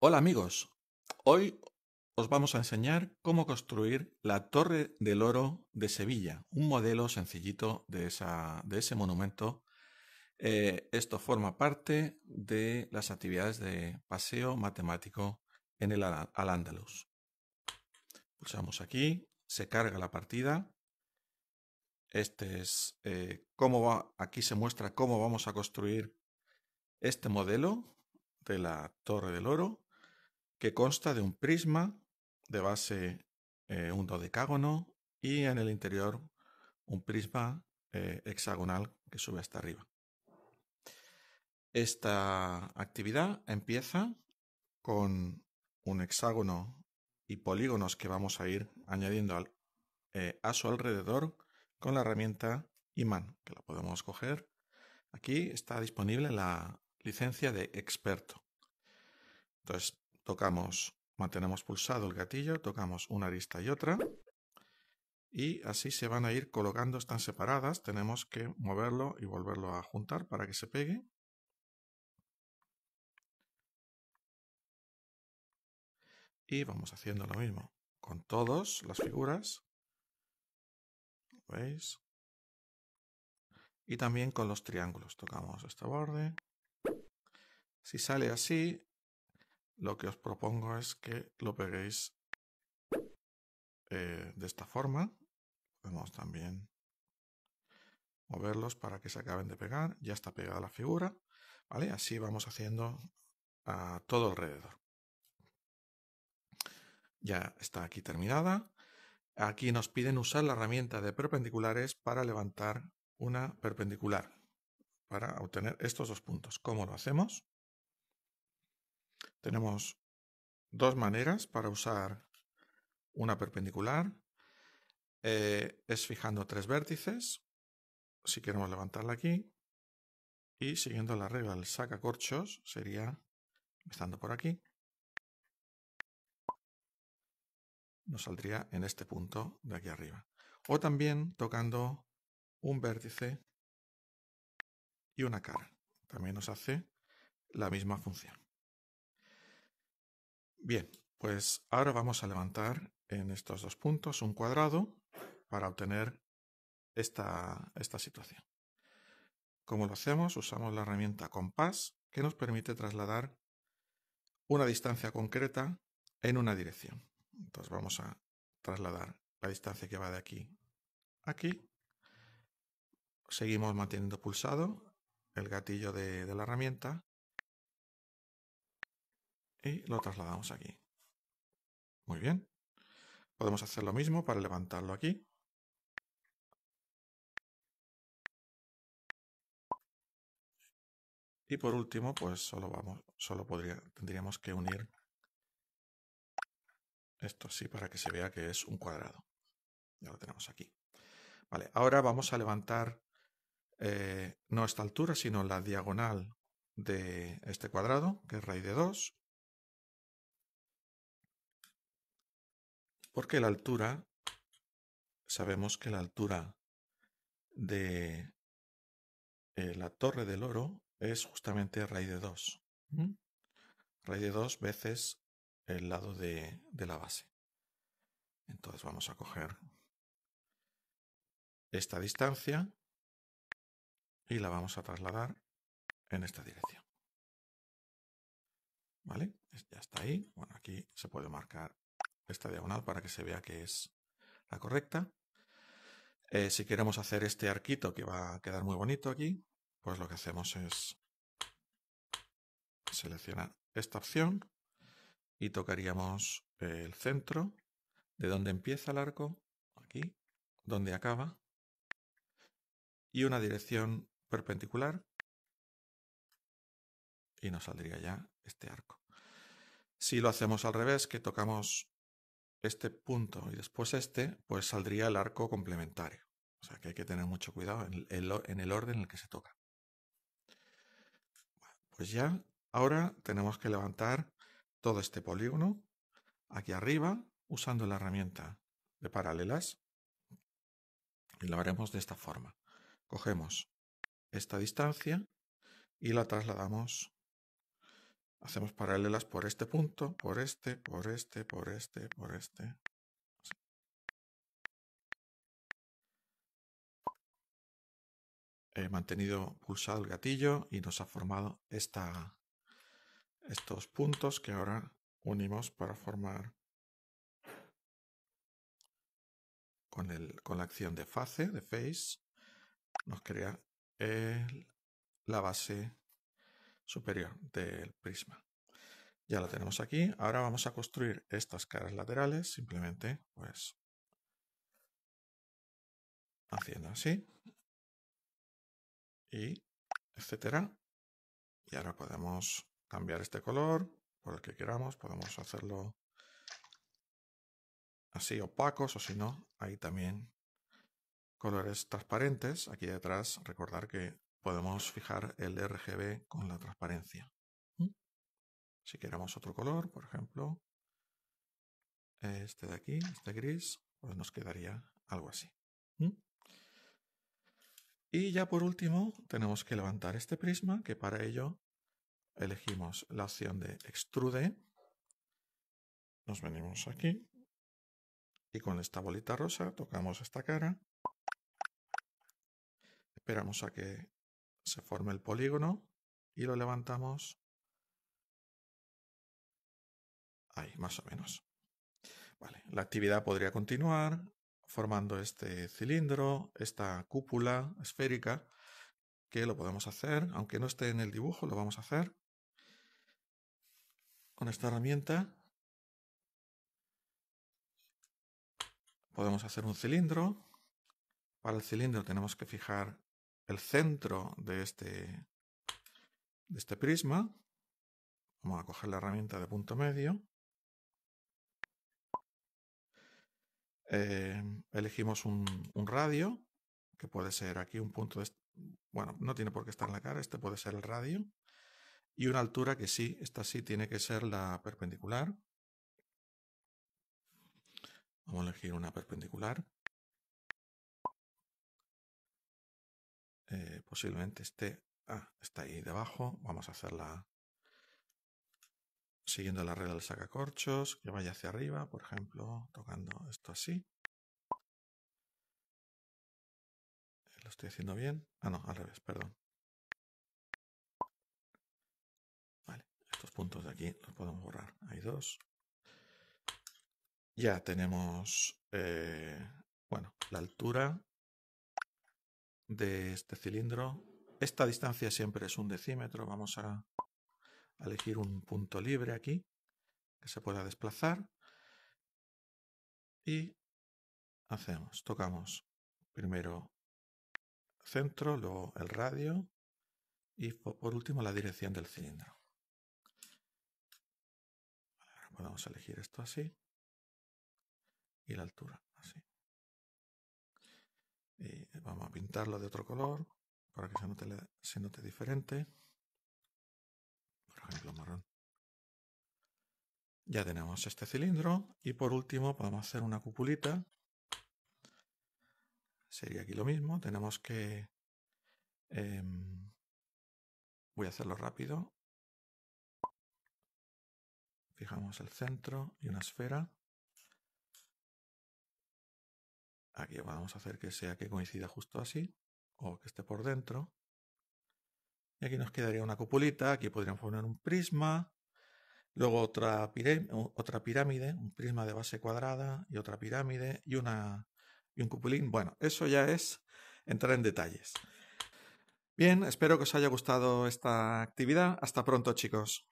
Hola amigos, hoy os vamos a enseñar cómo construir la Torre del Oro de Sevilla, un modelo sencillito de, ese monumento. Eh, esto forma parte de las actividades de paseo matemático en el al Andalus. Pulsamos aquí, se carga la partida. Este es eh, cómo va, aquí se muestra cómo vamos a construir este modelo de la Torre del Oro que consta de un prisma de base eh, un dodecágono y en el interior un prisma eh, hexagonal que sube hasta arriba. Esta actividad empieza con un hexágono y polígonos que vamos a ir añadiendo eh, a su alrededor con la herramienta imán, que la podemos coger. Aquí está disponible la licencia de experto. Entonces, Tocamos, mantenemos pulsado el gatillo, tocamos una arista y otra. Y así se van a ir colocando, están separadas. Tenemos que moverlo y volverlo a juntar para que se pegue. Y vamos haciendo lo mismo con todas las figuras. ¿Veis? Y también con los triángulos. Tocamos este borde. Si sale así, lo que os propongo es que lo peguéis eh, de esta forma. Podemos también moverlos para que se acaben de pegar. Ya está pegada la figura. ¿Vale? Así vamos haciendo a todo alrededor. Ya está aquí terminada. Aquí nos piden usar la herramienta de perpendiculares para levantar una perpendicular, para obtener estos dos puntos. ¿Cómo lo hacemos? Tenemos dos maneras para usar una perpendicular. Eh, es fijando tres vértices, si queremos levantarla aquí, y siguiendo la regla del sacacorchos sería estando por aquí. Nos saldría en este punto de aquí arriba. O también tocando un vértice y una cara. También nos hace la misma función. Bien, pues ahora vamos a levantar en estos dos puntos un cuadrado para obtener esta, situación. ¿Cómo lo hacemos, usamos la herramienta compás que nos permite trasladar una distancia concreta en una dirección. Entonces vamos a trasladar la distancia que va de aquí a aquí. Seguimos manteniendo pulsado el gatillo de la herramienta y lo trasladamos aquí. Muy bien. Podemos hacer lo mismo para levantarlo aquí. Y por último, pues solo vamos, solo tendríamos que unir esto así para que se vea que es un cuadrado. Ya lo tenemos aquí. Vale, ahora vamos a levantar eh, no esta altura, sino la diagonal de este cuadrado, que es raíz de 2. Porque la altura, sabemos que la altura de eh, la torre del oro es justamente raíz de 2. Raíz de 2 veces el lado de, de la base. Entonces vamos a coger esta distancia y la vamos a trasladar en esta dirección. ¿Vale? Ya está ahí. Bueno, aquí se puede marcar esta diagonal para que se vea que es la correcta. Eh, si queremos hacer este arquito que va a quedar muy bonito aquí, pues lo que hacemos es seleccionar esta opción y tocaríamos el centro, de donde empieza el arco, aquí, donde acaba, y una dirección perpendicular, y nos saldría ya este arco. Si lo hacemos al revés, que tocamos este punto y después este, pues saldría el arco complementario. O sea que hay que tener mucho cuidado en el, orden en el que se toca. pues ya, ahora tenemos que levantar todo este polígono aquí arriba usando la herramienta de paralelas y lo haremos de esta forma. Cogemos esta distancia y la trasladamos Hacemos paralelas por este punto, por este, por este, por este, por este. He mantenido pulsado el gatillo y nos ha formado esta, estos puntos que ahora unimos para formar con, la acción de face, de face, nos crea la base superior del prisma. Ya la tenemos aquí. Ahora vamos a construir estas caras laterales, simplemente pues haciendo así y etcétera. Y ahora podemos cambiar este color por el que queramos, podemos hacerlo así opacos o si no, hay también colores transparentes. Aquí detrás recordar que podemos fijar el RGB con la transparencia. Si queremos otro color, por ejemplo, este de aquí, este gris, pues nos quedaría algo así. Y ya por último, tenemos que levantar este prisma, que para ello elegimos la opción de extrude, nos venimos aquí y con esta bolita rosa tocamos esta cara, esperamos a que se forme el polígono y lo levantamos ahí, más o menos. Vale, la actividad podría continuar formando este cilindro, esta cúpula esférica, que lo podemos hacer, aunque no esté en el dibujo, lo vamos a hacer con esta herramienta. Podemos hacer un cilindro. Para el cilindro tenemos que fijar el centro de este, de este prisma. Vamos a coger la herramienta de punto medio. Eh, elegimos un, un, radio, que puede ser aquí un punto de... Bueno, no tiene por qué estar en la cara, este puede ser el radio. Y una altura que sí, esta sí tiene que ser la perpendicular. Vamos a elegir una perpendicular. Eh, posiblemente esté, ah, está ahí debajo, vamos a hacerla siguiendo la regla del sacacorchos, que vaya hacia arriba, por ejemplo, tocando esto así. Eh, ¿Lo estoy haciendo bien? Ah, no, al revés, perdón. estos puntos de aquí los podemos borrar. Hay dos. Ya tenemos, eh, bueno, la altura de este cilindro. Esta distancia siempre es un decímetro. Vamos a elegir un punto libre aquí que se pueda desplazar. Y hacemos, tocamos primero centro, luego el radio y por último la dirección del cilindro. podemos elegir esto así y la altura así. Eh, vamos a pintarlo de otro color para que se note, diferente. Por ejemplo, marrón. Ya tenemos este cilindro y por último podemos hacer una cupulita. Sería aquí lo mismo, tenemos que... Em, voy a hacerlo rápido. Fijamos el centro y una esfera. Aquí vamos a hacer que sea que coincida justo así, o que esté por dentro. Y aquí nos quedaría una cupulita, aquí podríamos poner un prisma, luego otra, otra pirámide, un prisma de base cuadrada y otra pirámide y, una, y un cupulín. Bueno, eso ya es entrar en detalles. Bien, espero que os haya gustado esta actividad. Hasta pronto chicos.